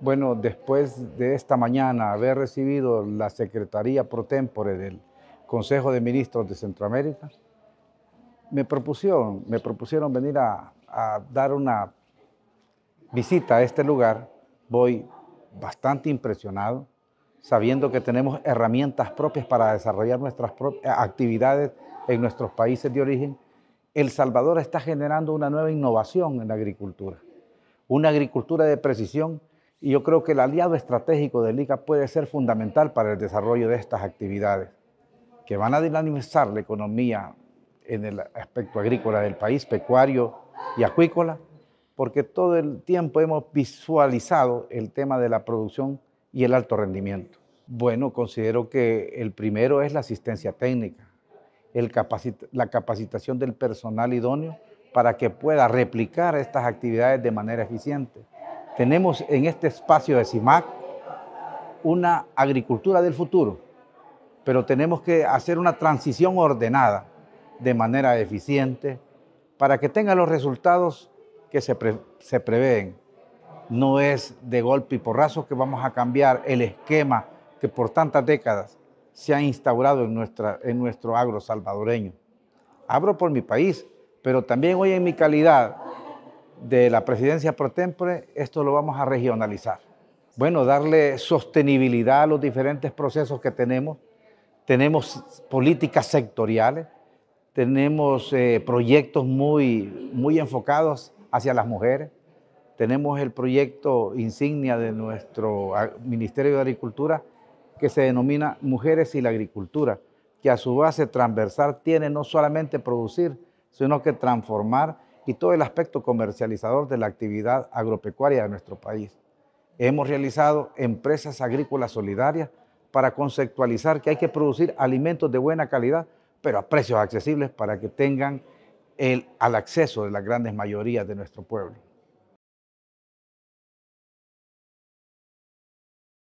Bueno, después de esta mañana haber recibido la Secretaría Pro Tempore del Consejo de Ministros de Centroamérica, me propusieron, me propusieron venir a, a dar una visita a este lugar. Voy bastante impresionado, sabiendo que tenemos herramientas propias para desarrollar nuestras actividades en nuestros países de origen. El Salvador está generando una nueva innovación en la agricultura, una agricultura de precisión y yo creo que el aliado estratégico del ICA puede ser fundamental para el desarrollo de estas actividades, que van a dinamizar la economía en el aspecto agrícola del país, pecuario y acuícola, porque todo el tiempo hemos visualizado el tema de la producción y el alto rendimiento. Bueno, considero que el primero es la asistencia técnica, la capacitación del personal idóneo para que pueda replicar estas actividades de manera eficiente. Tenemos en este espacio de CIMAC una agricultura del futuro, pero tenemos que hacer una transición ordenada de manera eficiente para que tenga los resultados que se, prevén. No es de golpe y porrazo que vamos a cambiar el esquema que por tantas décadas se ha instaurado en, nuestra, en nuestro agro salvadoreño. Abro por mi país, pero también hoy en mi calidad de la presidencia pro tempore, esto lo vamos a regionalizar. Bueno, darle sostenibilidad a los diferentes procesos que tenemos. Tenemos políticas sectoriales, tenemos eh, proyectos muy, muy enfocados hacia las mujeres, tenemos el proyecto insignia de nuestro ah, Ministerio de Agricultura que se denomina Mujeres y la Agricultura, que a su base transversal tiene no solamente producir, sino que transformar y todo el aspecto comercializador de la actividad agropecuaria de nuestro país. Hemos realizado empresas agrícolas solidarias para conceptualizar que hay que producir alimentos de buena calidad, pero a precios accesibles para que tengan el, al acceso de las grandes mayorías de nuestro pueblo.